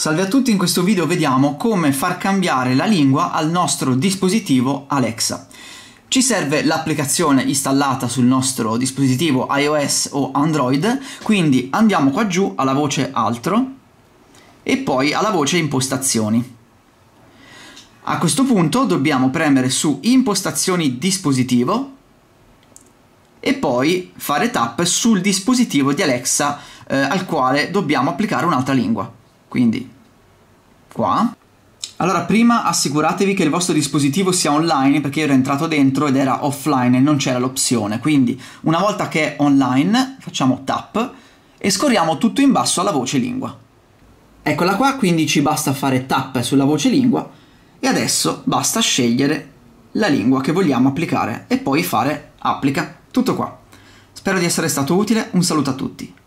Salve a tutti, in questo video vediamo come far cambiare la lingua al nostro dispositivo Alexa. Ci serve l'applicazione installata sul nostro dispositivo iOS o Android, quindi andiamo qua giù alla voce Altro e poi alla voce Impostazioni. A questo punto dobbiamo premere su Impostazioni dispositivo e poi fare tap sul dispositivo di Alexa eh, al quale dobbiamo applicare un'altra lingua. Quindi qua. Allora prima assicuratevi che il vostro dispositivo sia online perché io ero entrato dentro ed era offline e non c'era l'opzione. Quindi una volta che è online facciamo tap e scorriamo tutto in basso alla voce lingua. Eccola qua, quindi ci basta fare tap sulla voce lingua e adesso basta scegliere la lingua che vogliamo applicare e poi fare applica. Tutto qua. Spero di essere stato utile, un saluto a tutti.